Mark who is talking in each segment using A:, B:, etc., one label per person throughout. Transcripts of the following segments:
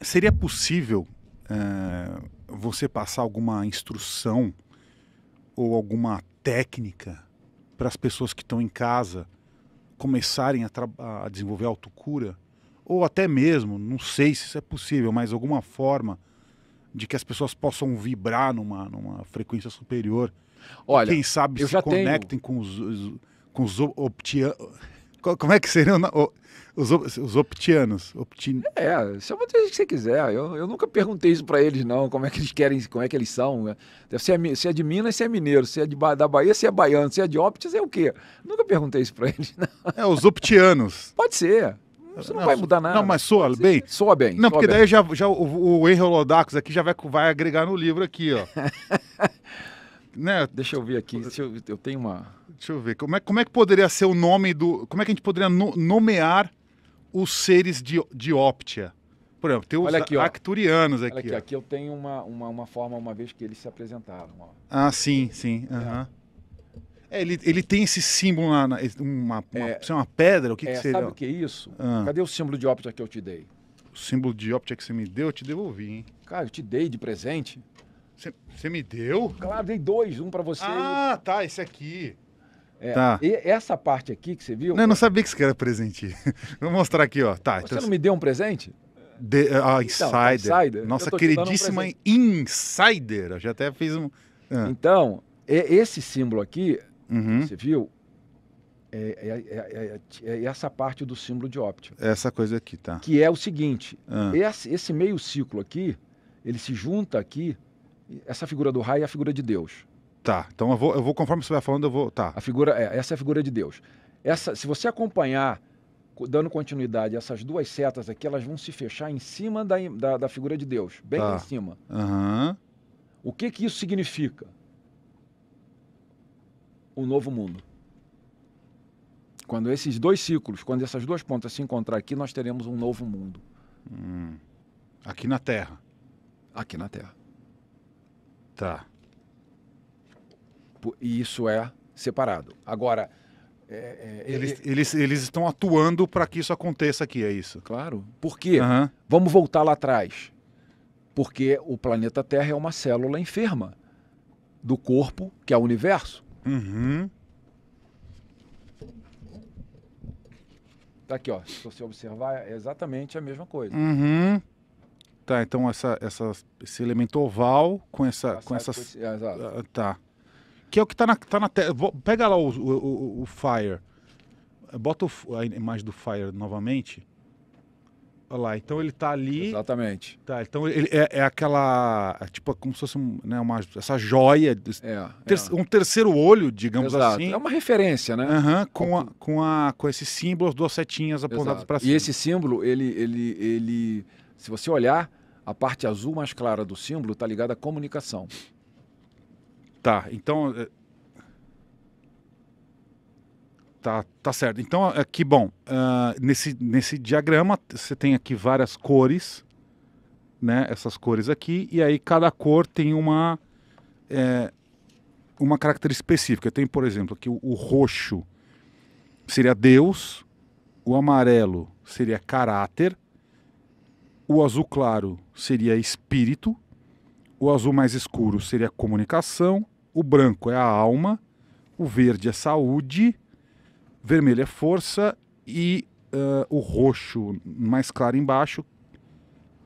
A: seria possível uh, você passar alguma instrução ou alguma técnica para as pessoas que estão em casa começarem a, a desenvolver autocura? Ou até mesmo, não sei se isso é possível, mas alguma forma de que as pessoas possam vibrar numa, numa frequência superior. Olha, quem sabe se conectem tenho... com os, com os optianos como é que seriam
B: os, os optianos? Optin... É, chama do jeito que você quiser. Eu, eu nunca perguntei isso para eles, não. Como é que eles querem, como é que eles são. Né? se é de Minas, se é mineiro. Se é de, da Bahia, se é baiano. Se é de Óptis, é o quê? Nunca perguntei isso para eles, não. É, os optianos. Pode ser. Isso não, não, vai mudar nada. Não, mas soa bem? Soa bem. Não, soa porque bem. daí já,
A: já o, o Henry aqui já vai, vai agregar no livro aqui, ó.
B: né? Deixa eu ver aqui, deixa eu,
A: eu tenho uma... Deixa eu ver, como é, como é que poderia ser o nome do... Como é que a gente poderia no, nomear os seres de, de Óptia? Por exemplo, tem os Olha aqui, ó. acturianos aqui. Olha aqui, aqui
B: eu tenho uma, uma, uma, forma, uma vez que eles se apresentaram. Ó.
A: Ah, sim, sim. Uhum. É, ele, ele tem esse símbolo na, uma, uma, é. é, uma pedra, o que, é, que seria? Sabe o que é isso? Ah. Cadê o símbolo de óptia que eu te dei? O símbolo de óptia que você me deu, eu te devolvi, hein? Cara, eu te
B: dei de presente. Você me deu? Claro, dei dois, um para você. Ah, e... tá, esse aqui. É, tá. E essa parte aqui que você viu. Não, eu não
A: sabia que isso era presente. Vou mostrar aqui, ó. Tá, você então... não me deu um presente? De, uh, ah, insider. Então, insider. Nossa queridíssima um
B: Insider. Eu já até fiz um. Ah. Então, esse símbolo aqui, uhum. você viu? É é é, é, é, é, essa parte do símbolo de óptimo.
A: Essa coisa aqui, tá?
B: Que é o seguinte: ah. esse, esse meio ciclo aqui, ele se junta aqui essa figura do raio é a figura de Deus. Tá, então eu vou, eu vou conforme você vai falando, eu vou. Tá. A figura, é, essa é a figura de Deus. Essa, se você acompanhar, dando continuidade, essas duas setas aqui, elas vão se fechar em cima da, da, da figura de Deus, bem tá. em cima. Uhum. O que, que isso significa? O novo mundo. Quando esses dois ciclos, quando essas duas pontas se encontrar aqui, nós teremos um novo mundo. Hum. Aqui na Terra. Aqui na Terra. Tá. E isso é separado. Agora. É, é, eles, é, eles, eles
A: estão atuando para que isso
B: aconteça aqui, é isso? Claro. Por quê? Uhum. Vamos voltar lá atrás. Porque o planeta Terra é uma célula enferma do corpo, que é o universo. Uhum. Tá aqui, ó. Se você observar, é exatamente a mesma coisa. Uhum.
A: Tá, então essa, essa, esse elemento oval com essa. com essas, ah, tá. Que é o que tá na, tá na tela. Pega lá o, o, o, Fire. Bota o, a imagem do Fire novamente. Olha lá, então ele tá ali. Exatamente. Tá, então ele é, é aquela. É tipo, é como se fosse um, né, uma, essa joia. É, ter, é. um terceiro olho,
B: digamos Exato. assim.
A: É uma referência, né? Uhum, com, a, com, a, com esses duas setinhas apontadas para
B: cima. E esse símbolo, ele, ele, ele se você olhar, a parte azul mais clara do símbolo está ligada à comunicação.
A: Tá, então. É, tá, tá certo. Então, é que bom. Uh, nesse, nesse diagrama, você tem aqui várias cores, né? Essas cores aqui, e aí cada cor tem uma. É, uma característica específica. Tem, por exemplo, aqui o, o roxo seria Deus, o amarelo seria caráter, o azul claro seria espírito, o azul mais escuro seria comunicação, o branco é a alma, o verde é saúde, vermelho é força e uh, o roxo mais claro embaixo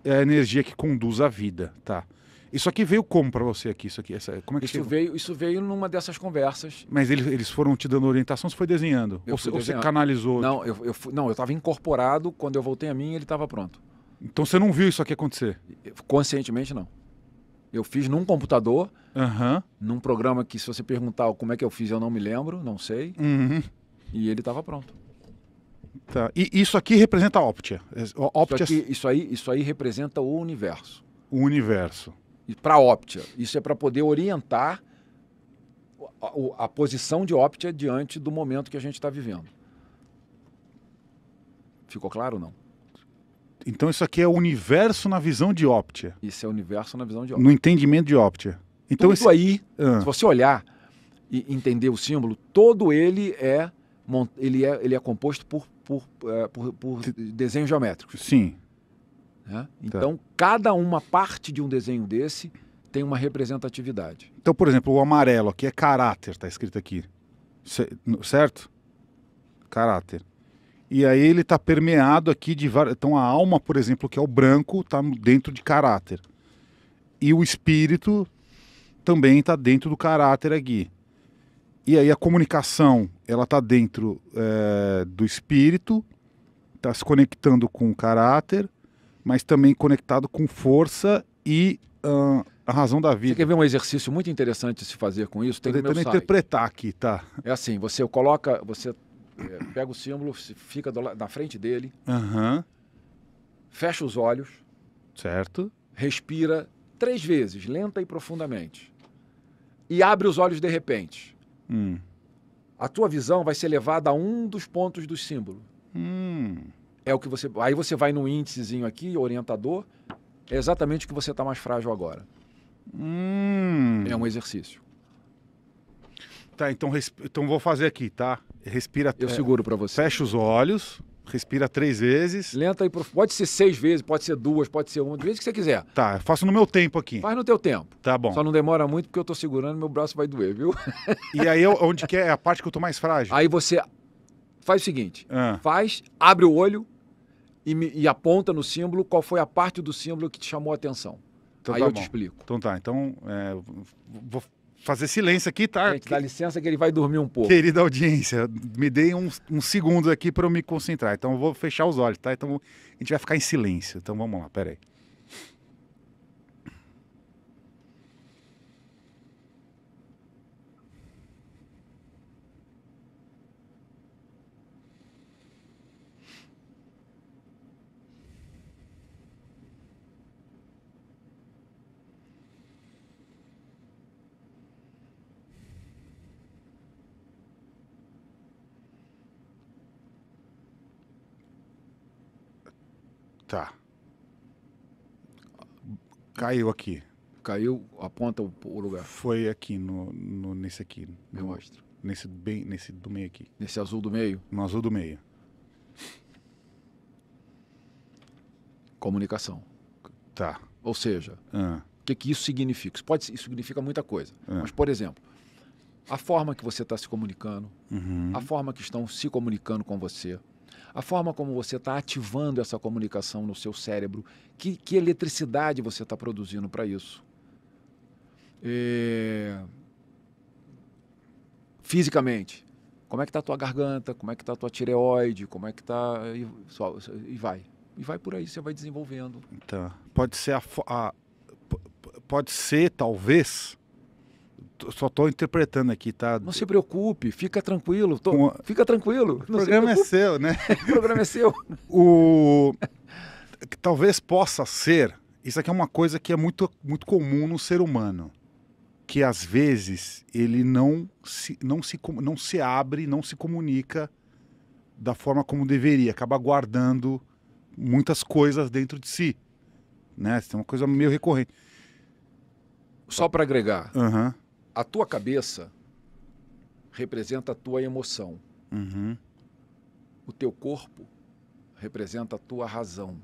A: é a energia que conduz à vida, tá? Isso aqui veio como para você aqui? Isso aqui, essa, como é que isso chegou?
B: veio? Isso veio numa dessas conversas.
A: Mas eles, eles foram te dando orientação, você foi desenhando? Ou, desenhando. ou, você
B: canalizou? Não, eu, eu fui, não, eu estava incorporado. Quando eu voltei a mim, ele estava pronto. Então você não viu isso aqui acontecer? Conscientemente não. Eu fiz num computador, uhum. num programa que se você perguntar como é que eu fiz, eu não me lembro, não sei. Uhum. E ele estava pronto. Tá.
A: E isso aqui representa a Optia.
B: É, Optia... Isso, aqui, isso, aí, isso aí representa o universo. O universo. E para a Optia, isso é para poder orientar a, a, a, posição de Optia diante do momento que a gente está vivendo. Ficou claro ou não? Então isso aqui é o universo na visão de Optia. Isso é o universo na visão de Optia. No
A: entendimento de Optia. Então isso esse... aí, ah. se
B: você olhar e entender o símbolo, todo ele é ele é, ele é composto por, por, é, por, por desenhos geométricos. Sim. Né? Tá. Então, tá. cada uma parte de um desenho desse tem uma representatividade.
A: Então, por exemplo, o amarelo aqui é caráter, está escrito aqui. Certo? Caráter. E aí ele está permeado aqui de Então a alma, por exemplo, que é o branco, está dentro de caráter. E o espírito também está dentro do caráter aqui. E aí a comunicação, ela está dentro é, do espírito, está se conectando com o caráter, mas também conectado com força e
B: uh, a razão da vida. Você quer ver um exercício muito interessante se fazer com isso? Tem que interpretar aqui, tá? É assim, você coloca, você é, pega o símbolo, fica do, na frente dele, uhum. fecha os olhos, certo? Respira três vezes, lenta e profundamente, e abre os olhos de repente. Hum. A tua visão vai ser levada a um dos pontos do símbolo. Hum. É o que você. Aí você vai no índicezinho aqui, orientador. É exatamente o que você está mais frágil agora. Hum. É um exercício. Tá, então,
A: resp... então vou fazer aqui, tá? Respira. Eu é, seguro para você. Fecha os olhos, respira três
B: vezes. Lenta e prof... Pode ser seis vezes, pode ser duas, pode ser uma, do que você quiser. Tá, faço no meu tempo aqui. Faz no teu tempo. Tá bom. Só não demora muito porque eu tô segurando, meu braço vai doer, viu? E aí eu, onde que é? é a parte que eu tô mais frágil? Aí você faz o seguinte, ah. faz, abre o olho e, me, e aponta no símbolo qual foi a parte do símbolo que te chamou a atenção. Então, aí tá eu bom. te
A: explico. Então tá, então é, vou fazer
B: silêncio aqui, tá? Gente, é, dá
A: licença que ele vai
B: dormir um pouco. Querida
A: audiência, me deem uns, uns segundos aqui para eu me concentrar. Então eu vou fechar os olhos, tá? Então a gente vai ficar em silêncio. Então vamos lá, peraí. Tá. Caiu aqui. Caiu, aponta o, lugar. Foi aqui, no, no nesse aqui. Me no, Nesse, bem, nesse do meio aqui. Nesse azul do meio? No azul do meio.
B: Comunicação. Tá. Ou seja, ah. o que, que isso significa? Isso, pode, isso significa muita coisa. Ah. Mas, por exemplo, a forma que você está se comunicando, uhum. a forma que estão se comunicando com você, a forma como você está ativando essa comunicação no seu cérebro, que, que eletricidade você está produzindo para isso. É... Fisicamente, como é que está a tua garganta, como é que está a tua tireoide, como é que está... E, e vai. E vai por aí, você vai desenvolvendo. Então, pode ser a, a
A: pode ser, talvez, só estou interpretando aqui, tá? Não se preocupe,
B: fica tranquilo. Tô, Com... Fica tranquilo. É né? O programa é seu,
A: né? o programa é seu. O... Talvez possa ser. Isso aqui é uma coisa que é muito, muito comum no ser humano. Que às vezes ele não se, não, se, não se abre, não se comunica da forma como deveria, acaba guardando muitas coisas dentro de si. Né? Isso é uma coisa meio recorrente.
B: Só para agregar, uhum a tua cabeça representa a tua emoção. Uhum. O teu corpo representa a tua razão.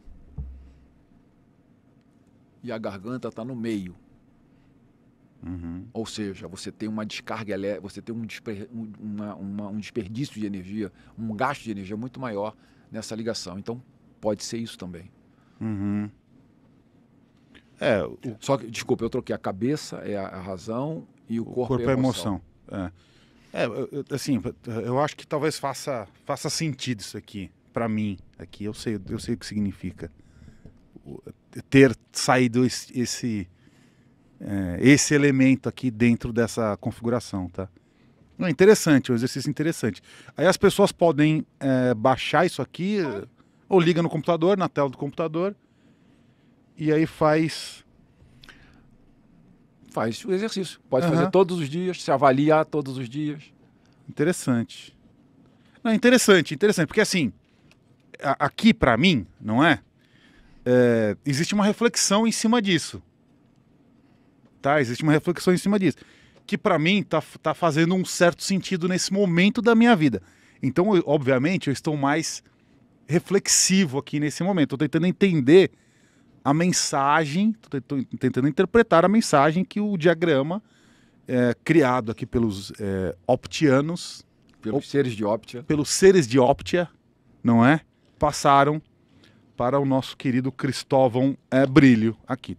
B: E a garganta está no meio. Uhum. Ou seja, você tem uma descarga elétrica, você tem um, desper, uma, uma, um desperdício de energia, um gasto de energia muito maior nessa ligação. Então, pode ser isso também. Uhum. É, o... Só que, desculpa, eu troquei. A cabeça é a, a razão, e o, o corpo, é emoção. É.
A: é. assim, eu acho que talvez faça, faça sentido isso aqui, para mim. Aqui eu sei, eu sei o que significa ter saído esse, esse, é, esse elemento aqui dentro dessa configuração, tá? Não, é interessante, é um exercício interessante. Aí as pessoas podem é, baixar isso aqui, ou liga no computador, na tela do computador, e aí faz faz o exercício. Pode uhum. fazer todos os dias, se avaliar todos os dias. Interessante. Não, interessante, interessante, porque assim, a, aqui para mim, não é? é? Existe uma reflexão em cima disso. Tá? Existe uma reflexão em cima disso. Que para mim tá, tá fazendo um certo sentido nesse momento da minha vida. Então, eu, obviamente, eu estou mais reflexivo aqui nesse momento. Estou tentando entender a mensagem, estou tentando interpretar a mensagem que o diagrama é, criado aqui pelos é, optianos, pelos op, seres de Optia, pelos seres de Optia, não é? Passaram para o nosso querido Cristóvão é, Brilho aqui, tá?